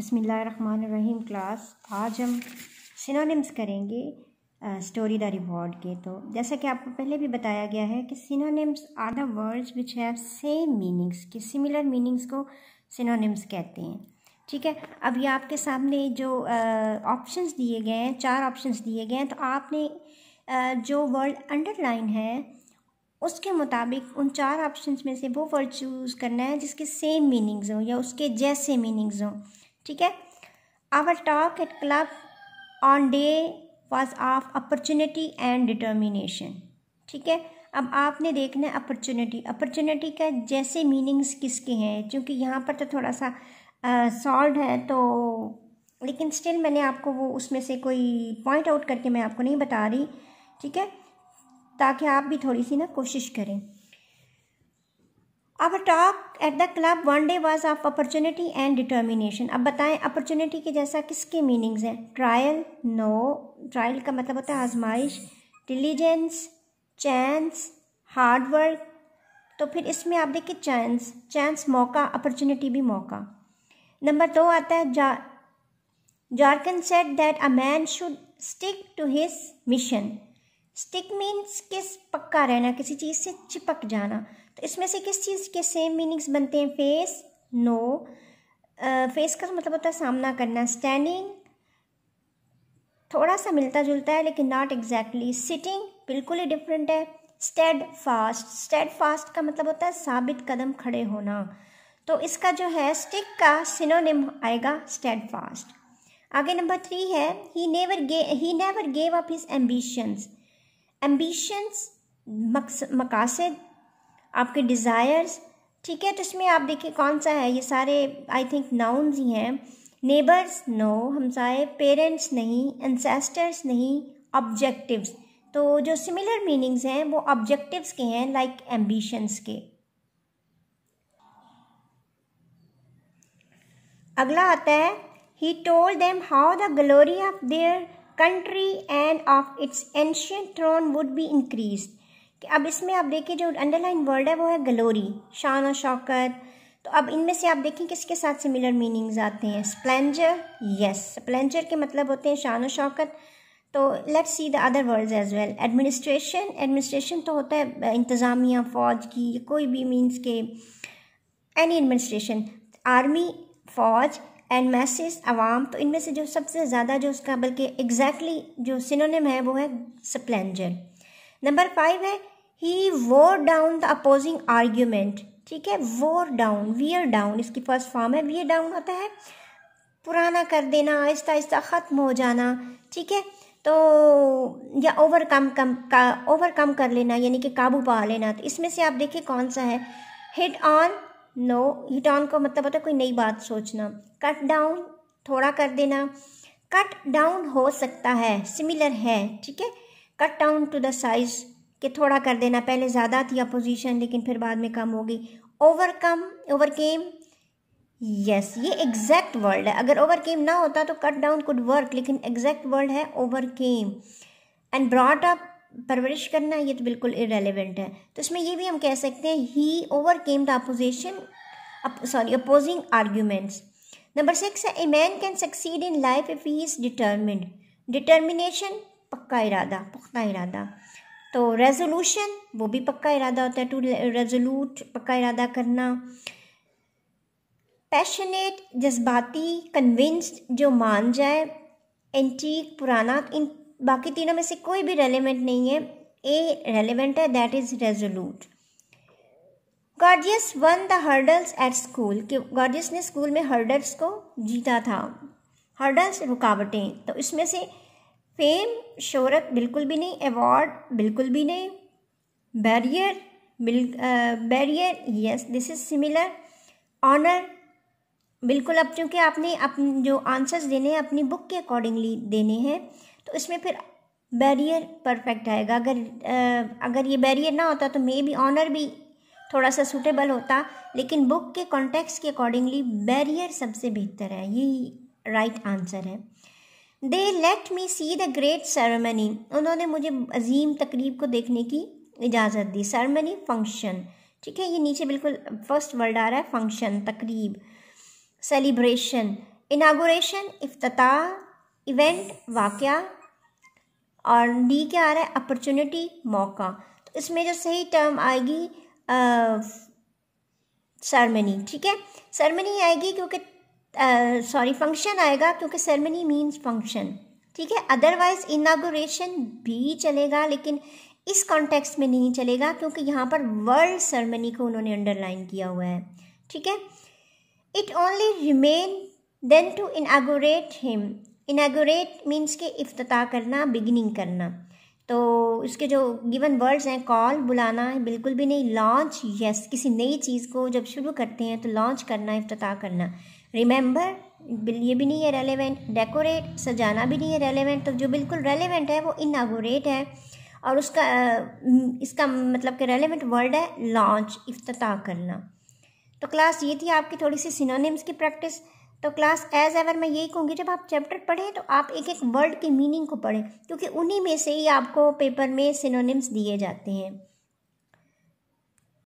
बसमीम क्लास आज हम सिनोनिम्स करेंगे स्टोरी द रिवॉर्ड के तो जैसा कि आपको पहले भी बताया गया है कि synonyms are the words which have same meanings कि सिमिलर मीनिंग्स को सिनोनिम्स कहते हैं ठीक है अब आपके सामने जो ऑप्शंस uh, दिए गए हैं चार ऑप्शंस दिए गए हैं तो आपने uh, जो वर्ड अंडरलाइन है उसके मुताबिक उन चार ऑप्शंस में से वो वर्ड चूज़ करना है जिसके सेम मीनिंग्स हों या उसके जैसे मीनिंग्स हों ठीक है our talk at club on day was of opportunity and determination ठीक है अब आपने देखना है अपॉर्चुनिटी अपॉर्चुनिटी का जैसे मीनिंग्स किसके हैं क्योंकि यहाँ पर तो थोड़ा सा सॉल्ड है तो लेकिन स्टिल मैंने आपको वो उसमें से कोई पॉइंट आउट करके मैं आपको नहीं बता रही ठीक है ताकि आप भी थोड़ी सी ना कोशिश करें अब talk at the club one day was of opportunity and determination अब बताएं अपॉर्चुनिटी के जैसा किसके मीनिंग्स हैं ट्रायल नो ट्रायल का मतलब होता है आजमाइश डिलीजेंस चांस हार्डवर्क तो फिर इसमें आप देखिए चांस चांस मौका अपॉर्चुनिटी भी मौका नंबर दो आता है जा जार्कन set that a man should stick to his mission stick means किस पक्का रहना किसी चीज़ से चिपक जाना तो इसमें से किस चीज़ के सेम मीनिंग्स बनते हैं फेस नो फेस का मतलब होता है सामना करना स्टैंडिंग थोड़ा सा मिलता जुलता है लेकिन नॉट एग्जैक्टली सिटिंग बिल्कुल ही डिफरेंट है स्टेड फास्ट स्टेड फास्ट का मतलब होता है साबित कदम खड़े होना तो इसका जो है स्टिक का सिनोनिम आएगा स्टेड फास्ट आगे नंबर थ्री है ही नेवर गे he never gave up his ambitions ambitions मकासद आपके डिज़ायर्स ठीक है तो इसमें आप देखिए कौन सा है ये सारे आई थिंक नाउन्स ही हैं नेबर्स नो हमसाए पेरेंट्स नहीं एनसेस्टर्स नहीं ऑब्जेक्टिव्स तो जो सिमिलर मीनिंग्स हैं वो ऑब्जेक्टिव्स के हैं लाइक like एम्बिशंस के अगला आता है he told them how the glory of their country and of its ancient throne would be increase कि अब इसमें आप देखिए जो अंडरलाइन वर्ड है वो है गलोरी शान और शौकत तो अब इनमें से आप देखें किसके साथ सिमिलर मीनिंग्स आते हैं स्प्लेंजर यस स्प्लेंजर के मतलब होते हैं शान और शौकत तो let's see the other words as well administration administration तो होता है इंतज़ामिया फ़ौज की कोई भी मीन्स के एनी एडमिनिस्ट्रेशन आर्मी फ़ौज एंड मैसेज अवाम तो इनमें से जो सबसे ज़्यादा जो उसका बल्कि एग्जैक्टली exactly जो सिनोनिम है वो है स्पलेंजर नंबर फाइव है ही वोर डाउन द अपोजिंग आर्ग्यूमेंट ठीक है वोर डाउन वियर डाउन इसकी फर्स्ट फॉर्म है वियर डाउन होता है पुराना कर देना आहिस्ता आहिस्ता ख़त्म हो जाना ठीक है तो या ओवरकम कम का ओवरकम कर लेना यानी कि काबू पा लेना तो इसमें से आप देखिए कौन सा है hit on no hit on को मतलब होता है कोई नई बात सोचना कट डाउन थोड़ा कर देना कट डाउन हो सकता है सिमिलर है ठीक है cut down to the size के थोड़ा कर देना पहले ज़्यादा थी अपोजिशन लेकिन फिर बाद में कम होगी ओवरकम ओवरकेम यस ये एग्जैक्ट वर्ड है अगर ओवरकेम ना होता तो कट डाउन कुड वर्क लेकिन एग्जैक्ट वर्ड है ओवरकेम एंड ब्रॉट अप परवरिश करना ये तो बिल्कुल इरेलीवेंट है तो इसमें ये भी हम कह सकते हैं he overcame the opposition sorry opposing arguments number six है a man can succeed in life if he is determined determination पक्का इरादा पुख्ता इरादा तो रेजोल्यूशन वो भी पक्का इरादा होता है टू रेजोलूट पक्का इरादा करना पैशनेट जज्बाती कन्विंस्ड जो मान जाए एंटीक पुराना इन बाकी तीनों में से कोई भी रेलिवेंट नहीं है ए रेलिवेंट है that is resolute gorgeous won the hurdles at school कि गॉर्जियस ने स्कूल में हर्डल्स को जीता था हर्डल्स रुकावटें तो इसमें से फेम शोहरत बिल्कुल भी नहीं अवार्ड बिल्कुल भी नहीं barrier barrier yes this is similar honour बिल्कुल अब चूँकि आपने अपने जो आंसर्स देने हैं अपनी बुक के अकॉर्डिंगली देने हैं तो इसमें फिर बैरियर परफेक्ट आएगा अगर आ, अगर ये बैरियर ना होता तो मे बी ऑनर भी थोड़ा सा सूटेबल होता लेकिन बुक के कॉन्टेक्स्ट के अकॉर्डिंगली बैरियर सबसे बेहतर है यही राइट आंसर है they let me see the great ceremony उन्होंने मुझे अजीम तकरीब को देखने की इजाज़त दी सेरेमनी फंक्शन ठीक है ये नीचे बिल्कुल फर्स्ट वर्ड आ रहा है फंक्शन तकरीब सेलिब्रेशन इनागोरेशन इफ्तः इवेंट वाक़ और डी क्या आ रहा है अपॉर्चुनिटी मौका तो इसमें जो सही टर्म आएगी सरमनी ठीक है सरमनी आएगी क्योंकि सॉरी फंक्शन आएगा क्योंकि सरमनी मीन्स फंक्शन ठीक है अदरवाइज इनागोरेशन भी चलेगा लेकिन इस कॉन्टेक्स्ट में नहीं चलेगा क्योंकि यहाँ पर वर्ल्ड सरमनी को उन्होंने अंडरलाइन किया हुआ है ठीक है it only remain then to inaugurate him inaugurate means के अफ्ताह करना बिगिनिंग करना तो इसके जो गिवन वर्ड्स हैं कॉल बुलाना बिल्कुल भी नहीं लॉन्च यस किसी नई चीज़ को जब शुरू करते हैं तो लॉन्च करना अफ्ताह करना रिमेंबर ये भी नहीं है रेलेवेंट डेकोरेट सजाना भी नहीं है रेलेवेंट तो जो बिल्कुल रेलेवेंट है वो इनागोरेट है और उसका इसका मतलब कि रेलेवेंट वर्ड है लॉन्च अफ्ताह करना तो क्लास ये थी आपकी थोड़ी सी सिनोनिम्स की प्रैक्टिस तो क्लास एज एवर मैं यही कहूँगी जब आप चैप्टर पढ़ें तो आप एक एक वर्ड की मीनिंग को पढ़ें क्योंकि उन्हीं में से ही आपको पेपर में सिनोनिम्स दिए जाते हैं